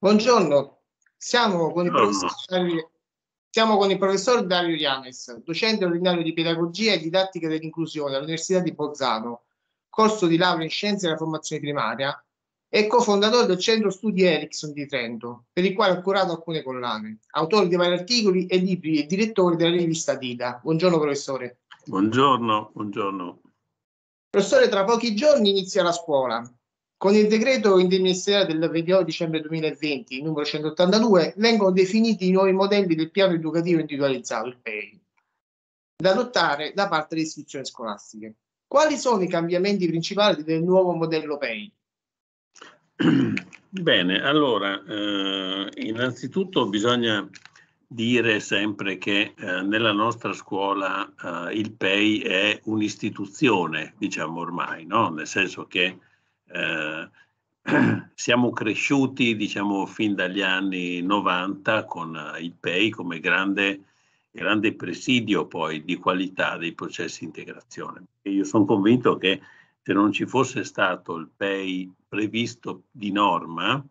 Buongiorno, siamo con, Buongiorno. siamo con, il professor Dario Ianes, docente ordinario di pedagogia e didattica dell'inclusione all'Università di Bolzano, corso di laurea in scienze della formazione primaria e cofondatore del centro studi Ericsson di Trento, per il quale ha curato alcune collane, autore di vari articoli e libri e direttore della rivista Dida. Buongiorno professore. Buongiorno, buongiorno. Professore, tra pochi giorni inizia la scuola con il decreto interministeriale del 29 dicembre 2020, numero 182, vengono definiti i nuovi modelli del piano educativo individualizzato, il PEI, da adottare da parte delle istituzioni scolastiche. Quali sono i cambiamenti principali del nuovo modello PEI? Bene, allora, eh, innanzitutto bisogna dire sempre che eh, nella nostra scuola eh, il PEI è un'istituzione, diciamo ormai, no? nel senso che eh, siamo cresciuti, diciamo, fin dagli anni 90 con il PEI come grande, grande presidio poi di qualità dei processi di integrazione. E io sono convinto che se non ci fosse stato il PEI previsto di norma,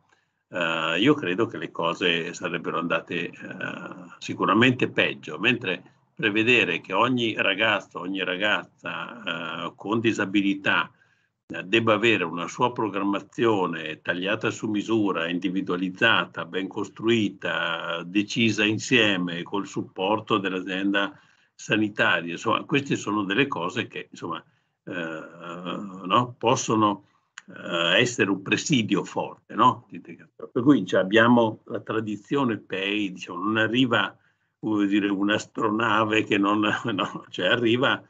Uh, io credo che le cose sarebbero andate uh, sicuramente peggio, mentre prevedere che ogni ragazzo, ogni ragazza uh, con disabilità debba avere una sua programmazione tagliata su misura, individualizzata, ben costruita, decisa insieme col supporto dell'azienda sanitaria. Insomma, queste sono delle cose che insomma, eh, no? possono eh, essere un presidio forte. No? Per cui cioè, abbiamo la tradizione PEI, diciamo, non arriva dire, un'astronave che non no, cioè arriva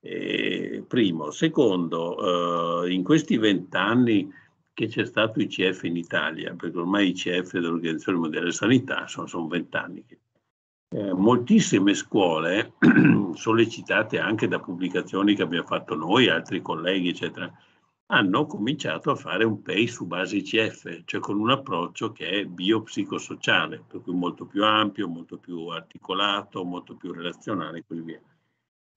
eh, primo. Secondo, eh, in questi vent'anni che c'è stato ICF in Italia, perché ormai ICF dell'Organizzazione Mondiale della Sanità sono vent'anni, eh, moltissime scuole, sollecitate anche da pubblicazioni che abbiamo fatto noi, altri colleghi, eccetera, hanno cominciato a fare un PEI su base ICF, cioè con un approccio che è biopsicosociale, per cui molto più ampio, molto più articolato, molto più relazionale e così via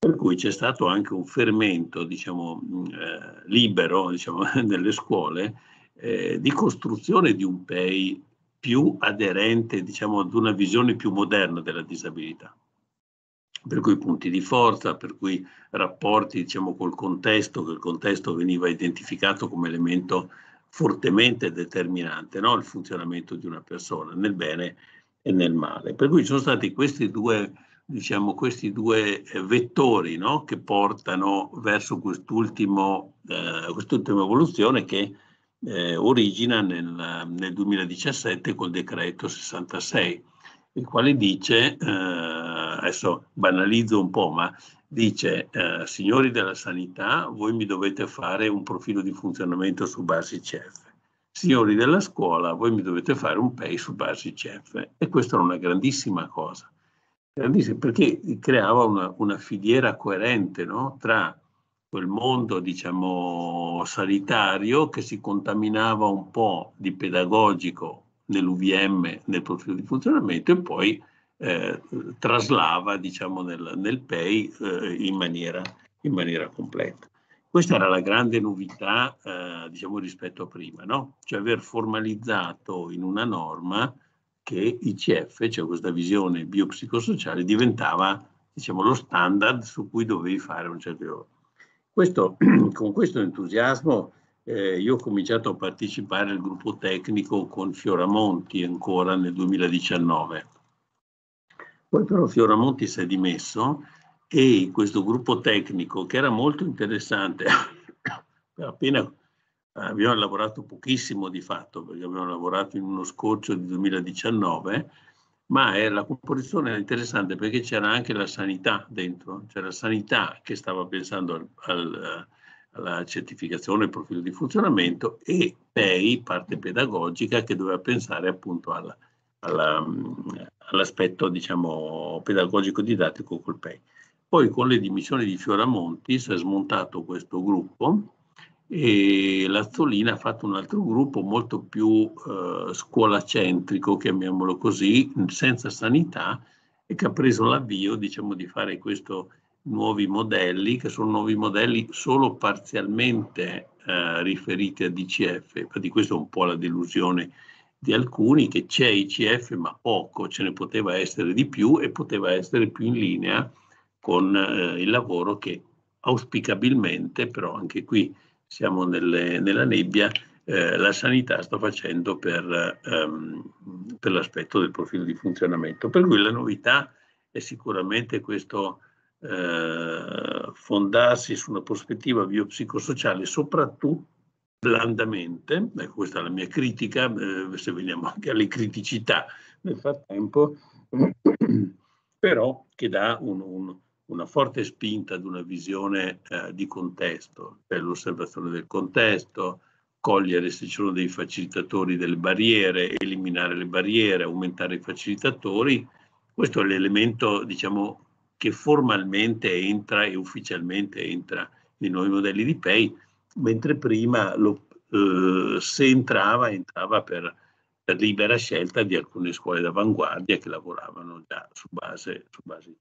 per cui c'è stato anche un fermento diciamo, mm, eh, libero diciamo, nelle scuole eh, di costruzione di un PEI più aderente diciamo, ad una visione più moderna della disabilità. Per cui punti di forza, per cui rapporti diciamo, col contesto, che il contesto veniva identificato come elemento fortemente determinante, no? il funzionamento di una persona nel bene e nel male. Per cui ci sono stati questi due diciamo, questi due eh, vettori no? che portano verso quest'ultimo, eh, quest'ultima evoluzione che eh, origina nel, nel, 2017 col decreto 66, il quale dice, eh, adesso banalizzo un po', ma dice eh, signori della sanità, voi mi dovete fare un profilo di funzionamento su base CF signori della scuola, voi mi dovete fare un pay su base CF e questa è una grandissima cosa grandissimo, perché creava una, una filiera coerente no? tra quel mondo diciamo, sanitario che si contaminava un po' di pedagogico nell'UVM, nel profilo di funzionamento, e poi eh, traslava diciamo, nel, nel PEI eh, in, maniera, in, maniera, completa. Questa era la grande novità eh, diciamo, rispetto a prima, no? cioè aver formalizzato in una norma che il CF, cioè questa visione biopsicosociale, diventava diciamo, lo standard su cui dovevi fare un certo lavoro. Questo, con questo entusiasmo eh, io ho cominciato a partecipare al gruppo tecnico con Fioramonti ancora nel 2019. Poi però Fioramonti si è dimesso e questo gruppo tecnico, che era molto interessante, appena eh, abbiamo lavorato pochissimo di fatto perché abbiamo lavorato in uno scorcio di 2019, ma è, eh, la composizione era interessante perché c'era anche la sanità dentro, c'era la sanità che stava pensando al, al, eh, alla certificazione, al profilo di funzionamento e PEI, parte pedagogica, che doveva pensare appunto alla, alla, mm, all'aspetto diciamo, pedagogico-didattico col PEI. Poi con le dimissioni di Fioramonti si è smontato questo gruppo e Lazzolina ha fatto un altro gruppo molto più eh, scuolacentrico, chiamiamolo così, senza sanità e che ha preso l'avvio diciamo, di fare questi nuovi modelli, che sono nuovi modelli solo parzialmente eh, riferiti a DCF, infatti questa è un po' la delusione di alcuni che c'è ICF ma poco, ce ne poteva essere di più e poteva essere più in linea con eh, il lavoro che auspicabilmente, però anche qui siamo nelle, nella nebbia, eh, la sanità sta facendo per, ehm, per l'aspetto del profilo di funzionamento. Per cui la novità è sicuramente questo eh, fondarsi su una prospettiva biopsicosociale, soprattutto blandamente, ecco questa è la mia critica, eh, se veniamo anche alle criticità nel frattempo, però che dà un, un una forte spinta ad una visione eh, di contesto, per l'osservazione del contesto, cogliere se ci sono dei facilitatori delle barriere, eliminare le barriere, aumentare i facilitatori. Questo è l'elemento, diciamo, che formalmente entra e ufficialmente entra nei nuovi modelli di pay, mentre prima lo, eh, se entrava, entrava per, libera scelta di alcune scuole d'avanguardia che lavoravano già su base, su base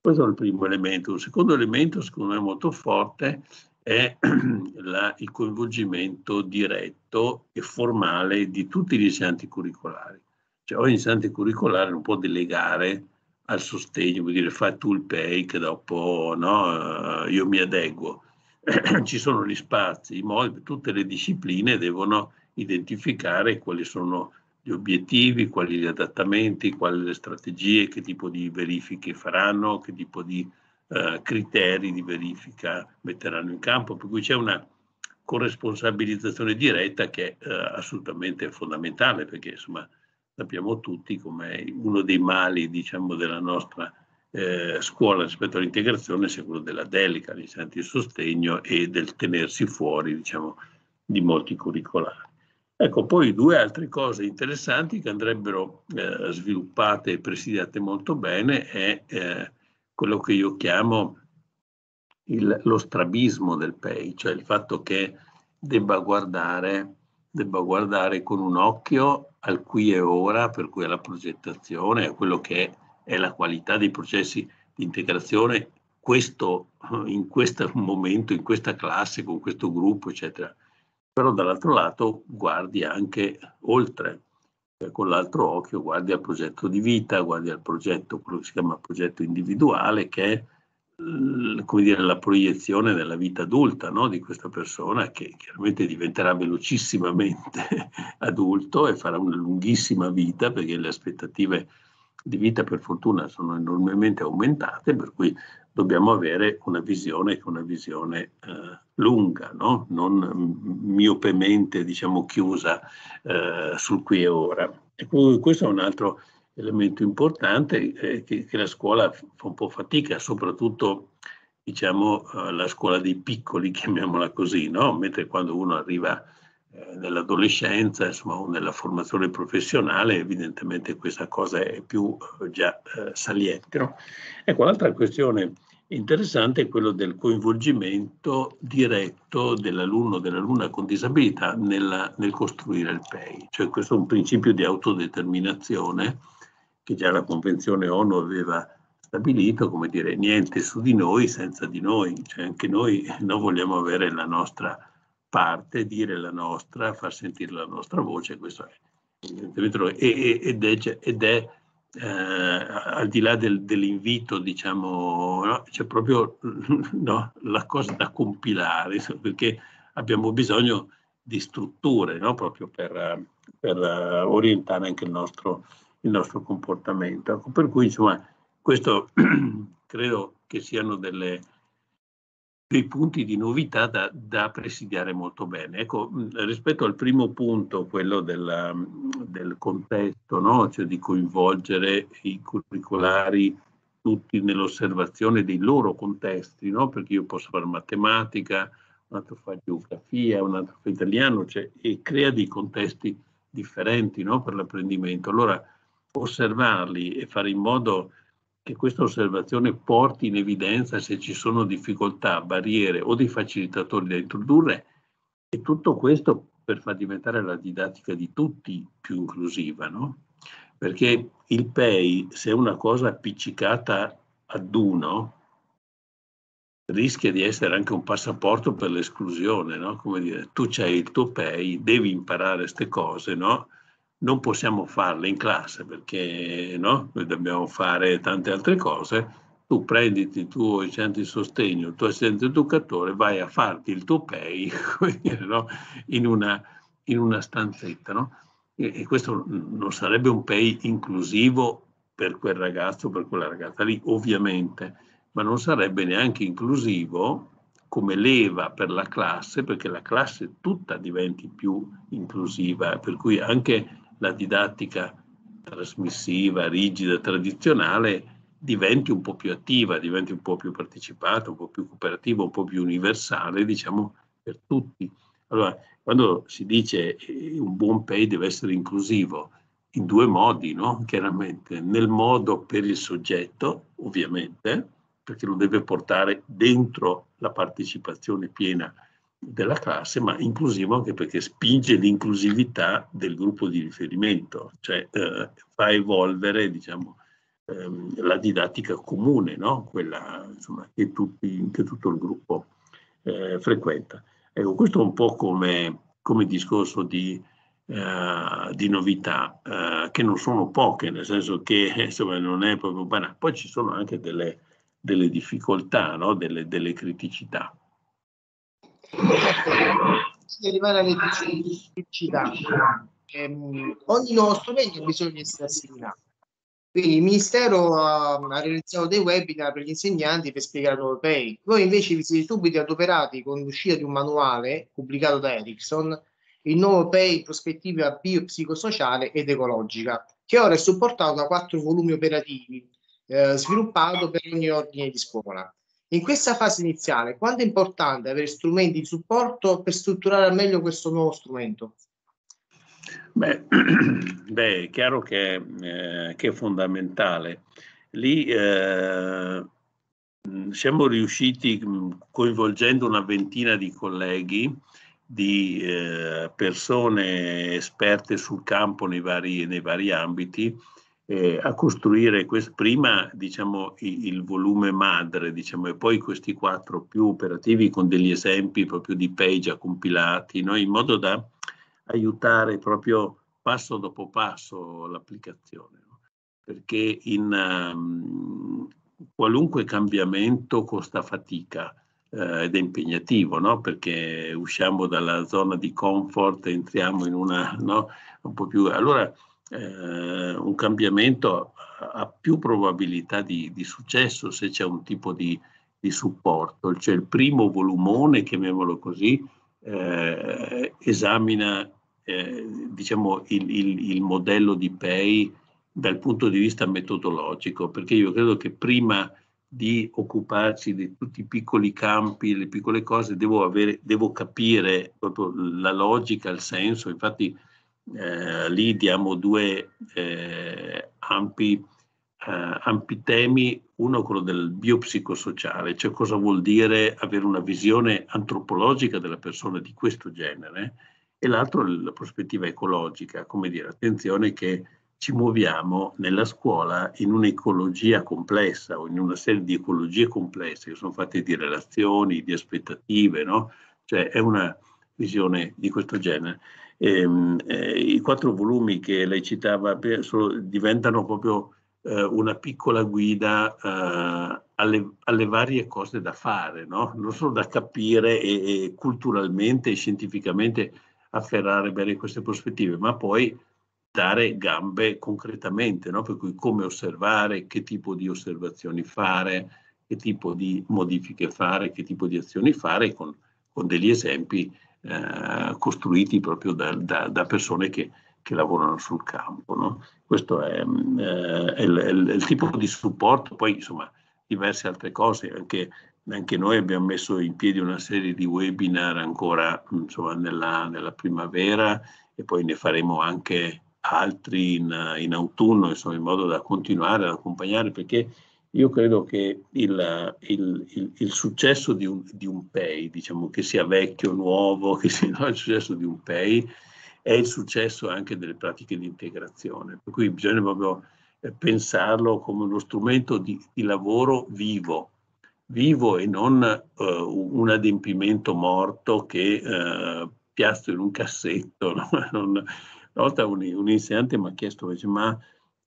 questo è il primo elemento. Un secondo elemento, secondo me molto forte, è la, il coinvolgimento diretto e formale di tutti gli insegnanti curricolari. Cioè ogni insegnante curricolare non può delegare al sostegno, vuol dire fai tu il pay che dopo no, eh, io mi adeguo. Ci sono gli spazi, i modi, tutte le discipline devono identificare quali sono gli obiettivi, quali gli adattamenti, quali le strategie, che tipo di verifiche faranno, che tipo di eh, criteri di verifica metteranno in campo, per cui c'è una corresponsabilizzazione diretta che è eh, assolutamente fondamentale perché insomma sappiamo tutti come uno dei mali diciamo, della nostra eh, scuola rispetto all'integrazione sia quello della delica, di senti il sostegno e del tenersi fuori diciamo, di molti curricolari. Ecco, poi due altre cose interessanti che andrebbero eh, sviluppate e presidiate molto bene è eh, quello che io chiamo il, lo strabismo del PEI, cioè il fatto che debba guardare, debba guardare con un occhio al qui e ora, per cui alla progettazione, a quello che è, è la qualità dei processi di integrazione questo, in questo momento, in questa classe, con questo gruppo, eccetera però dall'altro lato guardi anche oltre, cioè con l'altro occhio guardi al progetto di vita, guardi al progetto, quello che si chiama progetto individuale, che è come dire, la proiezione della vita adulta no? di questa persona che chiaramente diventerà velocissimamente adulto e farà una lunghissima vita perché le aspettative di vita per fortuna sono enormemente aumentate, per cui dobbiamo avere una visione che è una visione eh, lunga, no? non miopemente diciamo, chiusa eh, sul qui e ora. E questo è un altro elemento importante eh, che, che, la scuola fa un po' fatica, soprattutto diciamo, eh, la scuola dei piccoli, chiamiamola così, no? mentre quando uno arriva eh, nell'adolescenza insomma, o nella formazione professionale, evidentemente questa cosa è più eh, già eh, saliente. No? Ecco, l'altra questione interessante è quello del coinvolgimento diretto dell'alunno o dell'alunna con disabilità nella, nel costruire il PEI. Cioè questo è un principio di autodeterminazione che già la Convenzione ONU aveva stabilito, come dire, niente su di noi senza di noi, cioè anche noi, non vogliamo avere la nostra parte, dire la nostra, far sentire la nostra voce, questo è evidentemente ed è, cioè, ed è eh, al di là del, dell'invito, diciamo, no? c'è proprio no? la cosa da compilare, perché abbiamo bisogno di strutture no? proprio per, per, eh, orientare anche il nostro, il nostro comportamento. Per cui, insomma, questo credo che siano delle, dei punti di novità da, da, presidiare molto bene. Ecco, mm, rispetto al primo punto, quello della, mm, del contesto, no? cioè di coinvolgere i curricolari tutti nell'osservazione dei loro contesti, no? perché io posso fare matematica, un altro fa geografia, un altro fa italiano, cioè, e crea dei contesti differenti no? per l'apprendimento. Allora, osservarli e fare in modo che questa osservazione porti in evidenza se ci sono difficoltà, barriere o dei facilitatori da introdurre e tutto questo per far diventare la didattica di tutti più inclusiva, no? Perché il PEI, se è una cosa appiccicata ad uno, rischia di essere anche un passaporto per l'esclusione, no? Come dire, tu c'hai il tuo PEI, devi imparare queste cose, no? non possiamo farle in classe perché no? noi dobbiamo fare tante altre cose, tu prenditi il tuo centro di sostegno, il tuo assistente educatore, vai a farti il tuo pay no? in, una, in, una, stanzetta. No? E, e, questo non sarebbe un pay inclusivo per quel ragazzo, per quella ragazza lì, ovviamente, ma non sarebbe neanche inclusivo come leva per la classe, perché la classe tutta diventi più inclusiva, per cui anche la didattica trasmissiva, rigida, tradizionale diventi un po' più attiva, diventi un po' più partecipata, un po' più cooperativa, un po' più universale, diciamo, per tutti. Allora, quando si dice eh, un buon pay deve essere inclusivo, in due modi, no? chiaramente, nel modo per il soggetto, ovviamente, perché lo deve portare dentro la partecipazione piena della classe, ma inclusivo anche perché spinge l'inclusività del gruppo di riferimento, cioè eh, fa evolvere diciamo, ehm, la didattica comune, no? quella insomma, che, tutti, che, tutto il gruppo eh, frequenta. Ecco, questo è un po' come, come discorso di, eh, di novità, eh, che non sono poche, nel senso che insomma, non è proprio banale. Poi ci sono anche delle, delle difficoltà, no? delle, delle criticità di arrivare alle criticità, ehm, ogni nuovo strumento bisogna essere assimilato. Quindi il Ministero ha, ha realizzato dei webinar per gli insegnanti per spiegare i loro Voi invece vi siete subito adoperati con l'uscita di un manuale pubblicato da Ericsson, il nuovo PEI in prospettiva biopsicosociale ed ecologica, che ora è supportato da quattro volumi operativi, eh, sviluppato per ogni ordine di scuola. In questa fase iniziale, quanto è importante avere strumenti di supporto per strutturare al meglio questo nuovo strumento? Beh, beh è chiaro che, eh, che, è fondamentale. Lì eh, siamo riusciti, coinvolgendo una ventina di colleghi, di eh, persone esperte sul campo nei vari, nei vari ambiti, eh, a costruire quest- prima diciamo, il, il volume madre diciamo, e poi questi quattro più operativi con degli esempi proprio di page compilati no? in modo da aiutare proprio passo dopo passo l'applicazione no? perché in um, qualunque cambiamento costa fatica eh, ed è impegnativo no? perché usciamo dalla zona di comfort entriamo in una un po' più allora eh, un cambiamento ha più probabilità di, di, successo se c'è un tipo di, di supporto. Cioè il primo volumone, chiamiamolo così, eh, esamina eh, diciamo il, il, il, modello di PEI dal punto di vista metodologico, perché io credo che prima di occuparci di tutti i piccoli campi, le piccole cose, devo, avere, devo capire proprio la logica, il senso. Infatti eh, lì diamo due eh, ampi, eh, ampi, temi, uno quello del biopsicosociale, cioè cosa vuol dire avere una visione antropologica della persona di questo genere, e l'altro la prospettiva ecologica, come dire, attenzione che ci muoviamo nella scuola in un'ecologia complessa o in una serie di ecologie complesse che sono fatte di relazioni, di aspettative, no? Cioè è una, visione di questo genere. Ehm, eh, I quattro volumi che lei citava sono, diventano proprio eh, una piccola guida eh, alle, alle, varie cose da fare, no? non solo da capire e, e culturalmente e scientificamente afferrare bene queste prospettive, ma poi dare gambe concretamente, no? per cui come osservare, che tipo di osservazioni fare, che tipo di modifiche fare, che tipo di azioni fare, con, con degli esempi eh, costruiti proprio da, da, da persone che, che, lavorano sul campo. No? Questo è, mm, eh, è, il, è, il, tipo di supporto, poi insomma diverse altre cose, anche, anche, noi abbiamo messo in piedi una serie di webinar ancora mm, insomma, nella, nella primavera e poi ne faremo anche altri in, in autunno, insomma, in modo da continuare ad accompagnare perché io credo che il, il, il, il successo di un, di un, PEI, diciamo che sia vecchio, o nuovo, che sia no, il successo di un PEI, è il successo anche delle pratiche di integrazione. Per cui bisogna proprio eh, pensarlo come uno strumento di, di, lavoro vivo, vivo e non eh, un adempimento morto che eh, piazzo in un cassetto. No? Non, una volta un, un insegnante mi ha chiesto, dice, ma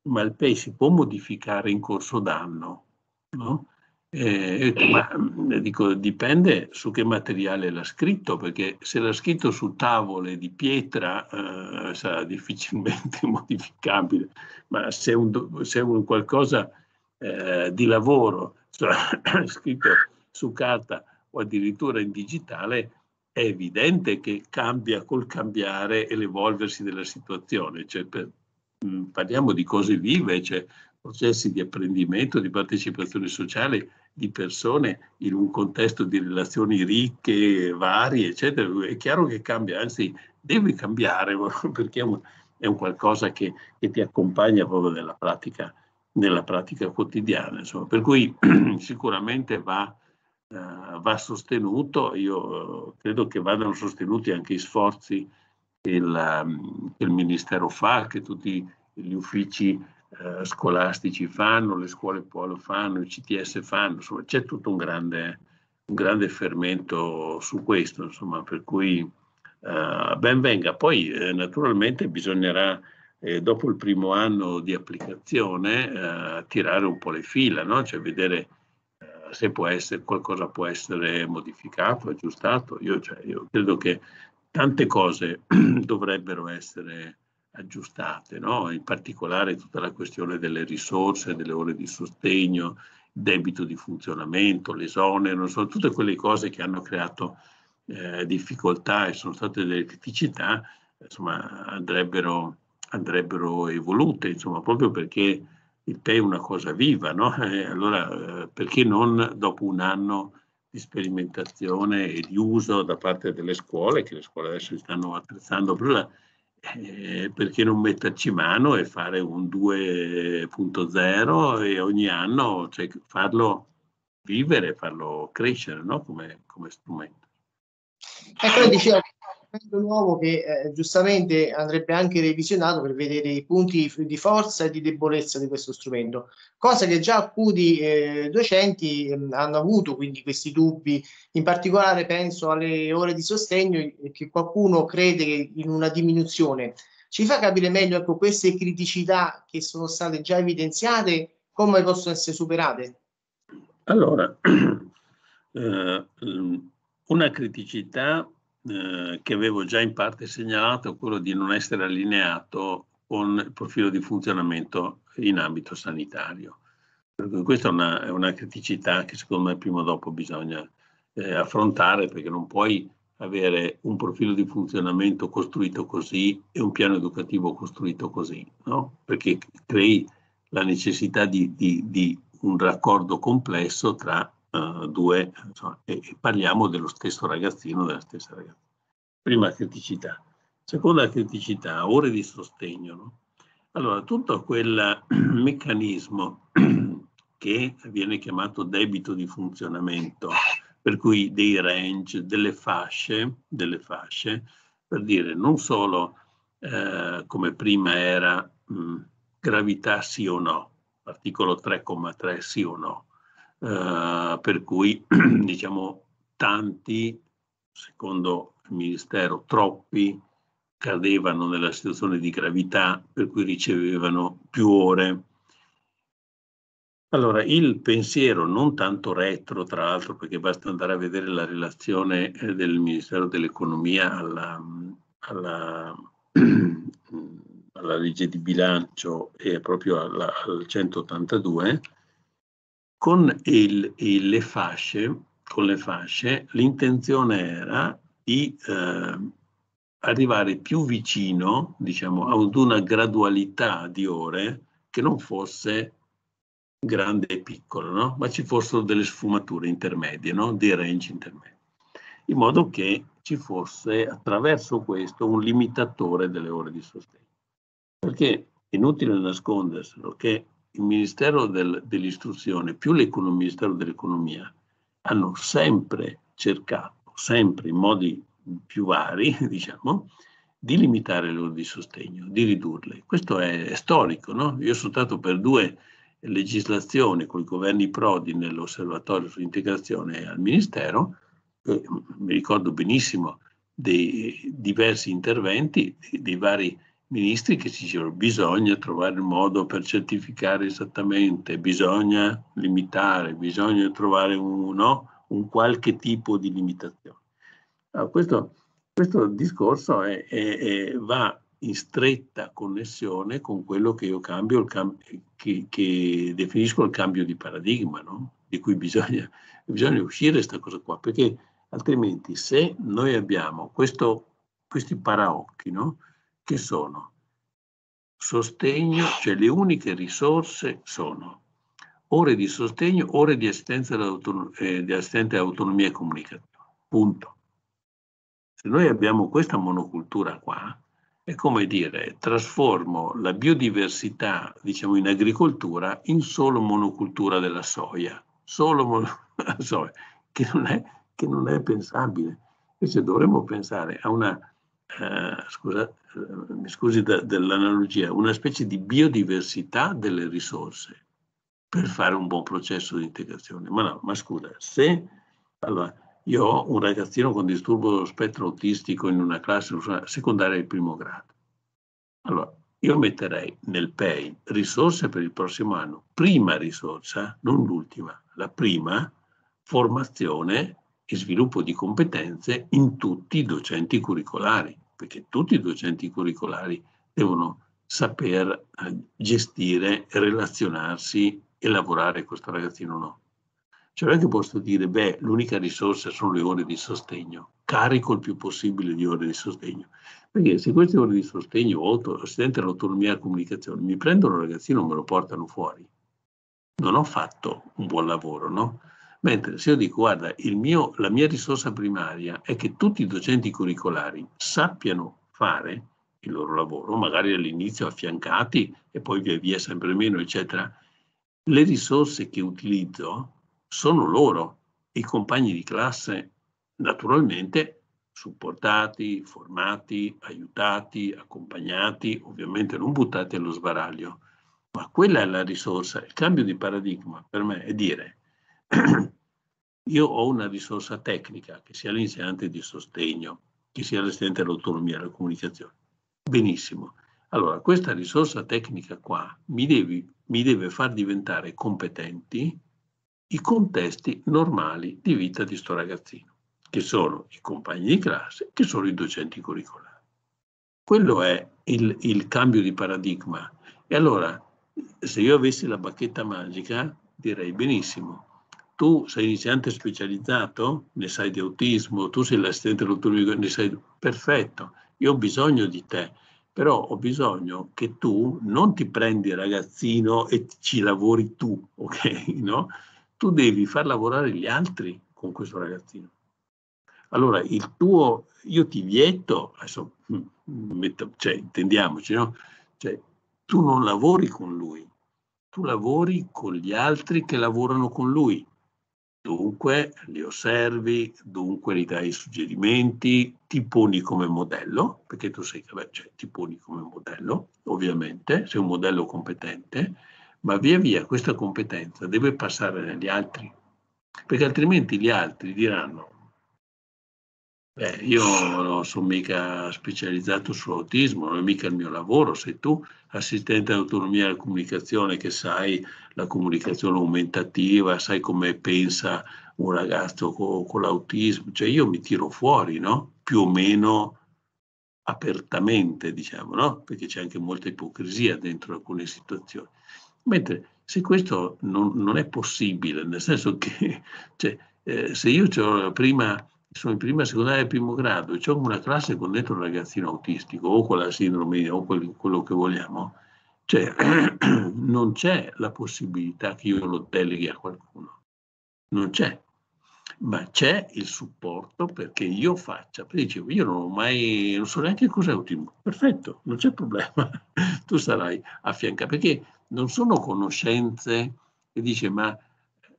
ma il PEI si può modificare in corso d'anno, no? Eh, eh ma mm, dico, dipende su che materiale l'ha scritto, perché se l'ha scritto su tavole di pietra eh, sarà difficilmente modificabile, ma se è un, se un qualcosa eh, di lavoro cioè, scritto su carta o addirittura in digitale, è evidente che cambia col cambiare e l'evolversi della situazione, cioè per, Mm, parliamo di cose vive, cioè processi di apprendimento, di partecipazione sociale di persone in un contesto di relazioni ricche, varie, eccetera. È chiaro che cambia, anzi deve cambiare, perché è un, qualcosa che, che, ti accompagna proprio nella pratica, nella pratica quotidiana. Insomma. Per cui sicuramente va, uh, va sostenuto, io eh, credo che vadano sostenuti anche i sforzi il, ehm, il Ministero fa, che tutti gli uffici eh, scolastici fanno, le scuole polo fanno, il CTS fanno, insomma c'è tutto un grande, un grande fermento su questo, insomma, per cui eh, ben venga. Poi eh, naturalmente bisognerà, eh, dopo il primo anno di applicazione, eh, tirare un po' le fila, no? cioè vedere eh, se può essere, qualcosa può essere modificato, aggiustato. Io, cioè, io credo che tante cose dovrebbero essere aggiustate, no? in particolare tutta la questione delle risorse, delle ore di sostegno, debito di funzionamento, l'esonero, sono tutte quelle cose che hanno creato eh, difficoltà e sono state delle criticità, insomma, andrebbero, andrebbero evolute, insomma, proprio perché il tè è una cosa viva, no? E allora eh, perché non dopo un anno di sperimentazione e di uso da parte delle scuole, che le scuole adesso stanno attrezzando per la, eh, perché non metterci mano e fare un 2.0 e ogni anno cioè, farlo vivere, farlo crescere no? come, come strumento. Ecco, dicevo, livello nuovo che eh, giustamente andrebbe anche revisionato per vedere i punti di forza e di debolezza di questo strumento, cosa che già alcuni eh, docenti eh, hanno avuto quindi questi dubbi, in particolare penso alle ore di sostegno eh, che qualcuno crede in una diminuzione. Ci fa capire meglio ecco, queste criticità che sono state già evidenziate, come possono essere superate? Allora, eh, una criticità eh, che avevo già in parte segnalato, quello di non essere allineato con il profilo di funzionamento in ambito sanitario. Questa è una, è una criticità che secondo me prima o dopo bisogna eh, affrontare perché non puoi avere un profilo di funzionamento costruito così e un piano educativo costruito così, no? perché crei la necessità di, di, di un raccordo complesso tra eh, due, insomma, e, e parliamo dello stesso ragazzino, della stessa ragazza. Prima criticità. Seconda criticità, ore di sostegno. No? Allora, tutto quel meccanismo che viene chiamato debito di funzionamento, per cui dei range, delle fasce, delle fasce per dire non solo eh, come prima era mh, mm, gravità sì o no, articolo 3,3 sì o no, eh, per cui diciamo tanti, secondo il Ministero, troppi cadevano nella situazione di gravità per cui ricevevano più ore. Allora, il pensiero non tanto retro, tra l'altro, perché basta andare a vedere la relazione eh, del Ministero dell'Economia alla, alla, alla, legge di bilancio e proprio alla, al 182, con, il, il, le fasce, con le fasce l'intenzione era di eh, arrivare più vicino diciamo, ad una gradualità di ore che non fosse grande e piccolo, no? ma ci fossero delle sfumature intermedie, no? dei range intermedi, in modo che ci fosse attraverso questo un limitatore delle ore di sostegno. Perché è inutile nasconderselo che il Ministero del, dell'Istruzione più il Ministero dell'Economia hanno sempre cercato, sempre in modi più vari, diciamo, di limitare le ore di sostegno, di ridurle. Questo è, è storico, no? Io sono stato per due legislazioni con i governi Prodi nell'osservatorio sull'integrazione al Ministero e mi ricordo benissimo dei diversi interventi, dei vari ministri che ci dicevano bisogna trovare un modo per certificare esattamente, bisogna limitare, bisogna trovare un, no, un qualche tipo di limitazione. Allora, questo, questo, discorso è, è, è, va in stretta connessione con quello che io cambio, cam che, che, definisco il cambio di paradigma, no? di cui bisogna, bisogna uscire da questa cosa qua, perché altrimenti se noi abbiamo questo, questi paraocchi, no? che sono sostegno, cioè le uniche risorse sono ore di sostegno, ore di assistenza, eh, autonomia e comunicazione. Punto. Se noi abbiamo questa monocultura qua, è come dire, trasformo la biodiversità, diciamo, in agricoltura in solo monocultura della soia, solo monocultura della soia, che non è, che non è pensabile. Invece dovremmo pensare a una eh, scusa, eh, mi scusi da, dell'analogia, una specie di biodiversità delle risorse per mm. fare un buon processo di integrazione. Ma no, ma scusa, se allora, io ho un ragazzino con disturbo dello spettro autistico in una classe secondaria di primo grado, allora io metterei nel PEI risorse per il prossimo anno, prima risorsa, non l'ultima, la prima, formazione e sviluppo di competenze in tutti i docenti curricolari perché tutti i docenti curricolari devono saper eh, gestire, relazionarsi e lavorare, con questo ragazzino no. Cioè non è che posso dire, beh, l'unica risorsa sono le ore di sostegno, carico il più possibile di ore di sostegno. Perché se queste ore di sostegno, o l'assistente all'autonomia e alla comunicazione, mi prendono il ragazzino e me lo portano fuori, non ho fatto un buon lavoro, no? Mentre se io dico, guarda, mio, la mia risorsa primaria è che tutti i docenti curricolari sappiano fare il loro lavoro, magari all'inizio affiancati e poi via via sempre meno, eccetera, le risorse che utilizzo sono loro, i compagni di classe, naturalmente supportati, formati, aiutati, accompagnati, ovviamente non buttati allo sbaraglio, ma quella è la risorsa. Il cambio di paradigma per me è dire io ho una risorsa tecnica, che sia l'insegnante di sostegno, che sia l'assistente all'autonomia alla comunicazione. Benissimo. Allora, questa risorsa tecnica qua mi, devi, mi deve far diventare competenti i contesti normali di vita di sto ragazzino, che sono i compagni di classe, che sono i docenti curricolari. Quello è il, il cambio di paradigma. E allora, se io avessi la bacchetta magica, direi benissimo, tu sei iniziante specializzato, ne sai di autismo, tu sei l'assistente dell'autonomico, ne sai, perfetto, io ho bisogno di te, però ho bisogno che tu non ti prendi ragazzino e ci lavori tu, ok? No? Tu devi far lavorare gli altri con questo ragazzino. Allora, il tuo, io ti vieto, adesso, mm, metto, cioè, intendiamoci, no? Cioè, tu non lavori con lui, tu lavori con gli altri che lavorano con lui Dunque li osservi, dunque gli dai suggerimenti, ti poni come modello, perché tu sei, vabbè, cioè, ti poni come modello, ovviamente, sei un modello competente, ma via via questa competenza deve passare negli altri, perché altrimenti gli altri diranno Beh, io non sono mica specializzato sull'autismo, non è mica il mio lavoro, sei tu assistente all'autonomia della comunicazione che sai la comunicazione aumentativa, sai come pensa un ragazzo con, con l'autismo, cioè io mi tiro fuori, no? Più o meno apertamente, diciamo, no? Perché c'è anche molta ipocrisia dentro alcune situazioni. Mentre se questo non, non è possibile, nel senso che cioè, eh, se io ho prima sono in prima, secondaria e primo grado, e c'è una classe con dentro un ragazzino autistico o con la sindrome o quello che vogliamo, cioè, non c'è la possibilità che io lo deleghi a qualcuno, non c'è, ma c'è il supporto perché io faccia, perché dicevo io non ho mai, non so neanche cos'è autismo, perfetto, non c'è problema, tu sarai affiancato. perché non sono conoscenze e dice ma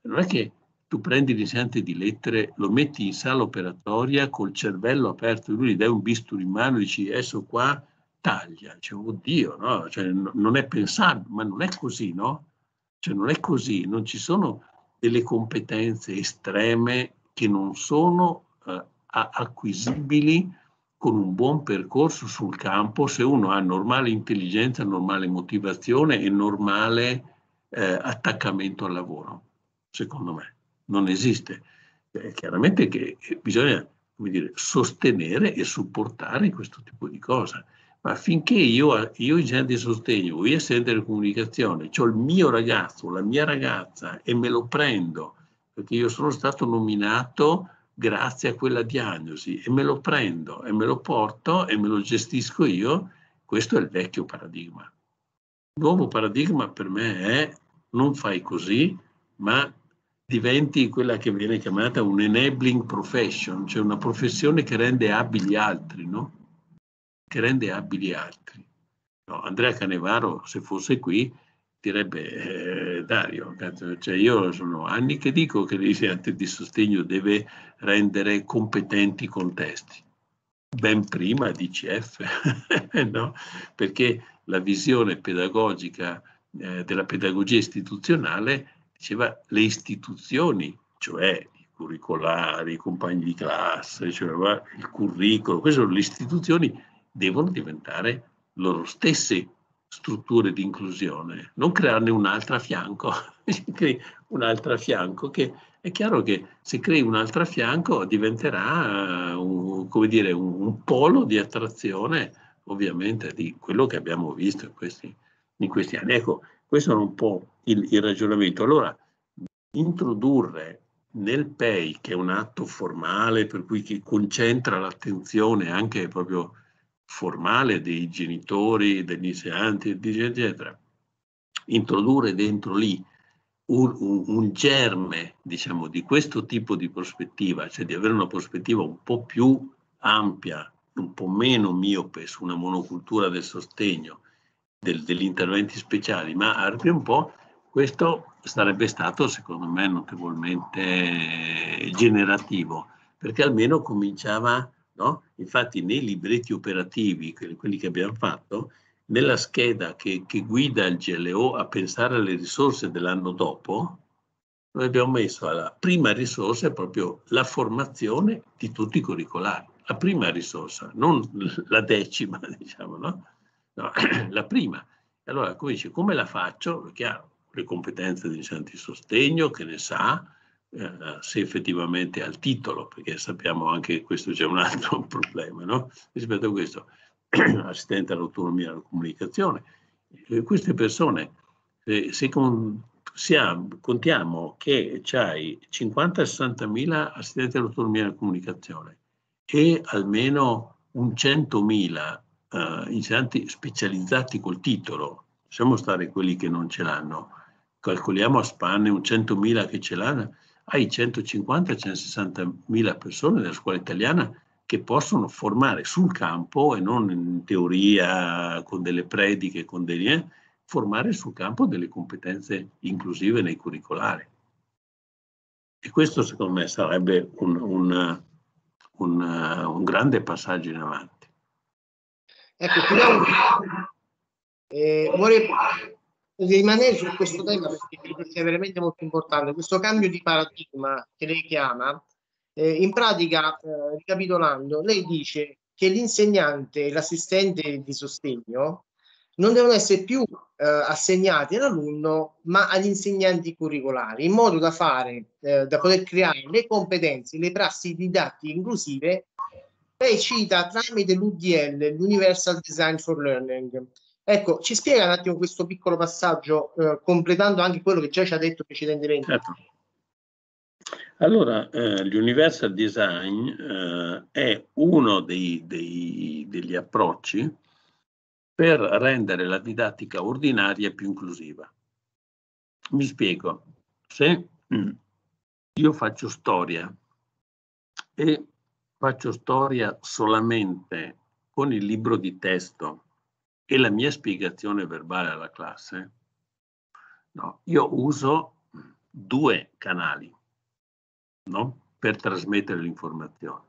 non è che tu prendi l'insegnante di lettere, lo metti in sala operatoria col cervello aperto, lui gli dai un bisturi in mano e dici adesso qua taglia, cioè, oddio, no? cioè, non è pensabile, ma non è così, no? Cioè, non è così, non ci sono delle competenze estreme che non sono eh, acquisibili con un buon percorso sul campo se uno ha normale intelligenza, normale motivazione e normale eh, attaccamento al lavoro, secondo me non esiste. Eh, chiaramente che eh, bisogna dire, sostenere e supportare questo tipo di cosa. Ma finché io, io in di sostegno, via essere di comunicazione, ho il mio ragazzo, la mia ragazza e me lo prendo, perché io sono stato nominato grazie a quella diagnosi e me lo prendo e me lo porto e me lo gestisco io, questo è il vecchio paradigma. Il nuovo paradigma per me è non fai così, ma diventi quella che viene chiamata un enabling profession, cioè una professione che rende abili altri, no? Che rende abili altri. No, Andrea Canevaro, se fosse qui, direbbe eh, Dario, cioè io sono anni che dico che l'insegnante di sostegno deve rendere competenti i contesti, ben prima di CF, no? perché la visione pedagogica eh, della pedagogia istituzionale diceva le istituzioni, cioè i curricolari, i compagni di classe, cioè il curriculum, queste sono le istituzioni, devono diventare loro stesse strutture di inclusione, non crearne un'altra a fianco, un'altra a fianco che è chiaro che se crei un'altra a fianco diventerà eh, un, come dire, un, un, polo di attrazione ovviamente di quello che abbiamo visto in questi, in questi anni. Ecco, questo è un po' il, il ragionamento. Allora, introdurre nel PEI, che è un atto formale per cui chi concentra l'attenzione anche proprio formale dei genitori, degli insegnanti, eccetera, introdurre dentro lì un, un, un, germe diciamo, di questo tipo di prospettiva, cioè di avere una prospettiva un po' più ampia, un po' meno miope su una monocultura del sostegno, del, degli interventi speciali, ma a un po' questo sarebbe stato secondo me notevolmente generativo, perché almeno cominciava, no? infatti nei libretti operativi, quelli che abbiamo fatto, nella scheda che, che guida il GLO a pensare alle risorse dell'anno dopo, noi abbiamo messo alla prima risorsa proprio la formazione di tutti i curricolari, la prima risorsa, non la decima, diciamo, no? No, la prima. Allora, come dice, come la faccio? Perché ha le competenze di sostegno, che ne sa, eh, se effettivamente ha il titolo, perché sappiamo anche che questo c'è un altro problema, no? Rispetto a questo, assistente all'autonomia e alla comunicazione. E eh, queste persone, eh, se con, siamo, contiamo che c'hai 50-60 mila assistenti all'autonomia e alla comunicazione e almeno un 100 eh, insegnanti specializzati col titolo, possiamo stare quelli che non ce l'hanno, calcoliamo a spanne un 100.000 che ce l'hanno, hai 150-160.000 persone nella scuola italiana che possono formare sul campo e non in teoria con delle prediche, con degli, eh, formare sul campo delle competenze inclusive nei curricolari. E questo secondo me sarebbe un, un, un, un grande passaggio in avanti. Ecco, Tirone eh, vorrei rimanere su questo tema perché è veramente molto importante. Questo cambio di paradigma che lei chiama, eh, in pratica, eh, ricapitolando, lei dice che l'insegnante e l'assistente di sostegno non devono essere più eh, assegnati all'alunno, ma agli insegnanti curricolari, in modo da fare, eh, da poter creare le competenze, le prassi didattiche inclusive lei cita tramite l'UDL, l'Universal Design for Learning. Ecco, ci spiega un attimo questo piccolo passaggio, eh, completando anche quello che già ci ha detto precedentemente. Certo. Allora, eh, l'Universal Design eh, è uno dei, dei, degli approcci per rendere la didattica ordinaria più inclusiva. Mi spiego, se mm, io faccio storia e faccio storia solamente con il libro di testo e la mia spiegazione verbale alla classe? No, io uso due canali no? per trasmettere l'informazione.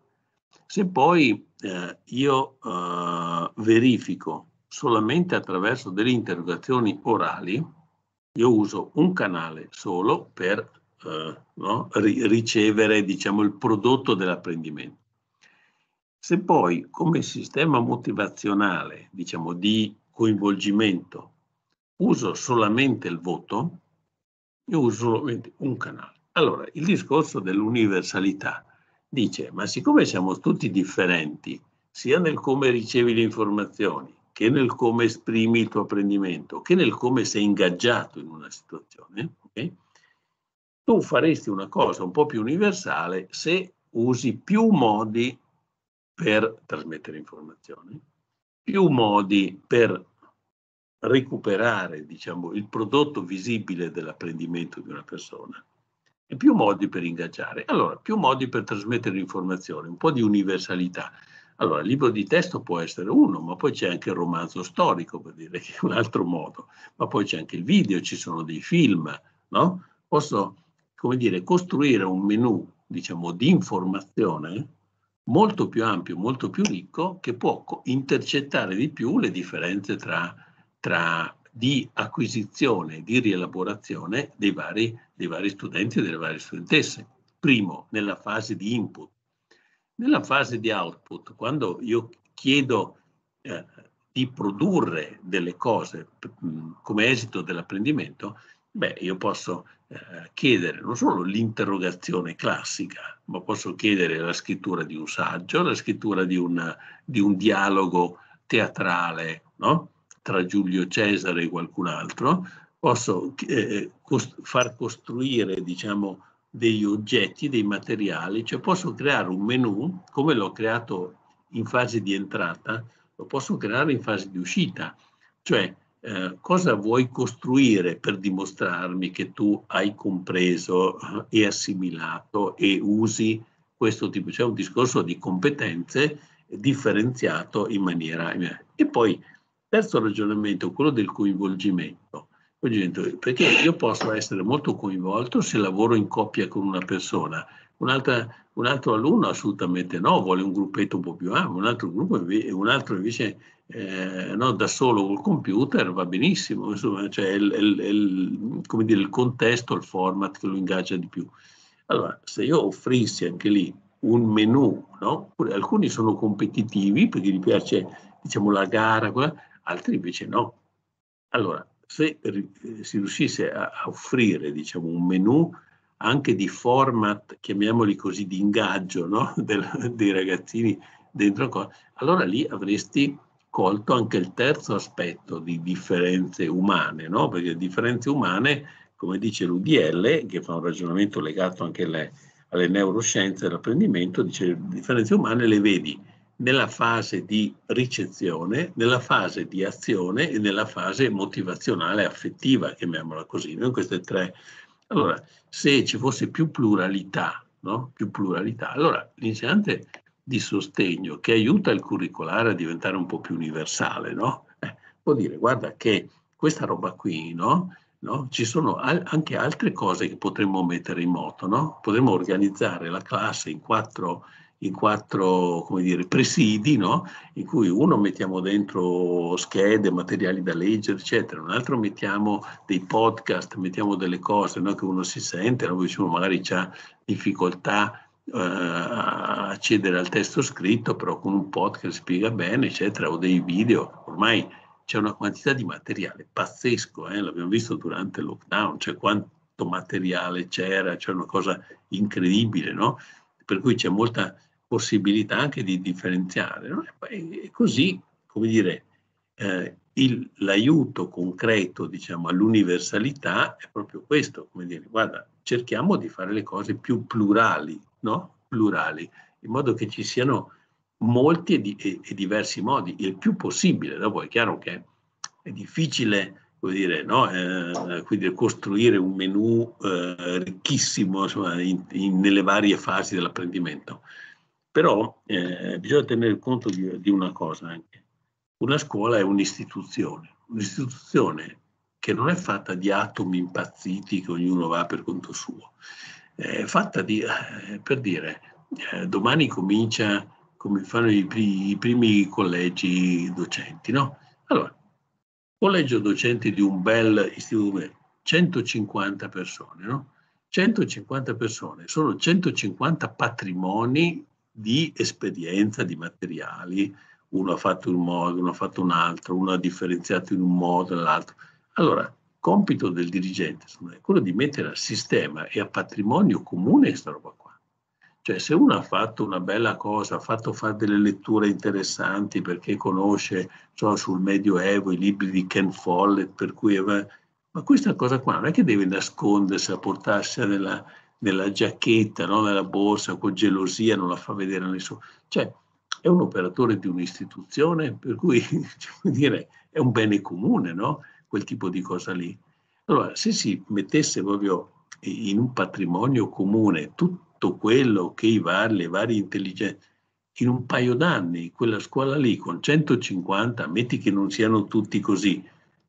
Se poi eh, io eh, verifico solamente attraverso delle interrogazioni orali, io uso un canale solo per eh, no? ricevere diciamo, il prodotto dell'apprendimento. Se poi come sistema motivazionale, diciamo di coinvolgimento, uso solamente il voto, io uso solamente un canale. Allora, il discorso dell'universalità dice, ma siccome siamo tutti differenti, sia nel come ricevi le informazioni, che nel come esprimi il tuo apprendimento, che nel come sei ingaggiato in una situazione, okay? tu faresti una cosa un po' più universale se usi più modi per trasmettere informazioni, più modi per recuperare diciamo, il prodotto visibile dell'apprendimento di una persona e più modi per ingaggiare. Allora, più modi per trasmettere informazioni, un po' di universalità. Allora, il libro di testo può essere uno, ma poi c'è anche il romanzo storico, per dire che è un altro modo, ma poi c'è anche il video, ci sono dei film, no? Posso, come dire, costruire un menu, diciamo, di informazione molto più ampio, molto più ricco, che può intercettare di più le differenze tra, tra di acquisizione, di rielaborazione dei vari, dei vari studenti e delle varie studentesse. Primo, nella fase di input. Nella fase di output, quando io chiedo eh, di produrre delle cose mh, come esito dell'apprendimento, Beh, io posso eh, chiedere non solo l'interrogazione classica, ma posso chiedere la scrittura di un saggio, la scrittura di, una, di un dialogo teatrale no? tra Giulio Cesare e qualcun altro, posso eh, eh cost far costruire diciamo, degli oggetti, dei materiali, cioè posso creare un menu come l'ho creato in fase di entrata, lo posso creare in fase di uscita, cioè eh, cosa vuoi costruire per dimostrarmi che tu hai compreso eh, e assimilato e usi questo tipo, c'è cioè un discorso di competenze differenziato in maniera... Eh, e poi, terzo ragionamento, quello del coinvolgimento. Perché io posso essere molto coinvolto se lavoro in coppia con una persona, un altro alunno assolutamente no, vuole un gruppetto un po' più ampio, un altro gruppo un altro invece eh, no, da solo col computer va benissimo, insomma, cioè il, il, il, dire, il, contesto, il format che lo ingaggia di più. Allora, se io offrissi anche lì un menu, no? alcuni sono competitivi perché gli piace diciamo, la gara, quella, altri invece no. Allora, se eh, si riuscisse a, a offrire diciamo, un menu anche di format, chiamiamoli così, di ingaggio no? Del, dei ragazzini dentro, allora lì avresti colto anche il terzo aspetto di differenze umane, no? perché differenze umane, come dice l'UDL, che fa un ragionamento legato anche alle, alle neuroscienze dell'apprendimento, dice differenze umane le vedi nella fase di ricezione, nella fase di azione e nella fase motivazionale affettiva, chiamiamola così, noi queste tre. Allora, se ci fosse più pluralità, no? più pluralità, allora l'insegnante di sostegno che aiuta il curricolare a diventare un po' più universale, no? Eh, vuol dire, guarda che questa roba qui, no? No? Ci sono al anche altre cose che potremmo mettere in moto, no? Potremmo organizzare la classe in quattro, in quattro dire, presidi, no? in cui uno mettiamo dentro schede, materiali da leggere, eccetera, un altro mettiamo dei podcast, mettiamo delle cose no? che uno si sente, no? uno magari ha difficoltà eh, accedere al testo scritto, però con un podcast spiega bene, eccetera, o dei video. Ormai c'è una quantità di materiale pazzesco, eh? l'abbiamo visto durante il lockdown, cioè quanto materiale c'era, c'è una cosa incredibile, no? Per cui c'è molta possibilità anche di differenziare. No? E così, come dire, eh, il, l'aiuto concreto diciamo, all'universalità è proprio questo, come dire, guarda, cerchiamo di fare le cose più plurali no? plurali, in modo che ci siano molti e, di, e, e, diversi modi, il più possibile. Dopo è chiaro che è difficile dire, no? eh, quindi costruire un menu eh, ricchissimo insomma, in, in, nelle varie fasi dell'apprendimento. Però eh, bisogna tenere conto di, di, una cosa anche. Una scuola è un'istituzione, un'istituzione che non è fatta di atomi impazziti che ognuno va per conto suo, eh, fatta di, eh, per dire, eh, domani comincia come fanno i, primi, i primi collegi docenti, no? Allora, collegio docenti di un bel istituto, 150 persone, no? 150 persone, sono 150 patrimoni di esperienza, di materiali, uno ha fatto un modo, uno ha fatto un altro, uno ha differenziato in un modo, nell'altro. Allora, compito del dirigente è quello di mettere a sistema e a patrimonio comune questa roba qua. Cioè se uno ha fatto una bella cosa, ha fatto fare delle letture interessanti perché conosce so, sul Medioevo i libri di Ken Follett, per cui aveva... Eh, ma questa cosa qua non è che deve nascondersi, a portarsi nella, nella giacchetta, no? nella borsa, con gelosia, non la fa vedere a nessuno. Cioè è un operatore di un'istituzione, per cui cioè, dire, è un bene comune, no? quel tipo di cosa lì. Allora, se si mettesse proprio in un patrimonio comune tutto quello che i vari, le varie intelligenze, in un paio d'anni quella scuola lì con 150, metti che non siano tutti così,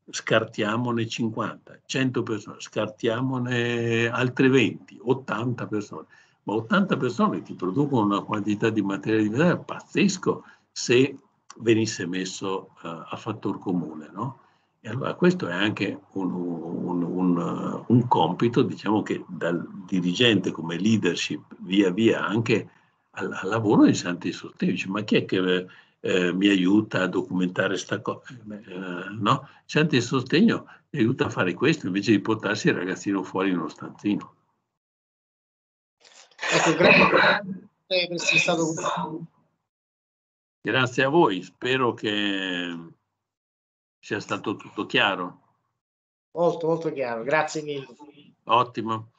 scartiamone 50, 100 persone, scartiamone altre 20, 80 persone. Ma 80 persone ti producono una quantità di materiale di diverso pazzesco se venisse messo uh, a fattor comune, no? E allora questo è anche un, un, un, un compito, diciamo che dal dirigente come leadership via via anche al, al lavoro di Santi Sostevici, ma chi è che eh, mi aiuta a documentare questa cosa? Eh, eh, no, Santi Sostegno mi aiuta a fare questo invece di portarsi il ragazzino fuori in uno stanzino. Ecco, grazie per essere stato con Grazie a voi, spero che sia stato tutto chiaro. Molto, molto chiaro, grazie mille. Ottimo.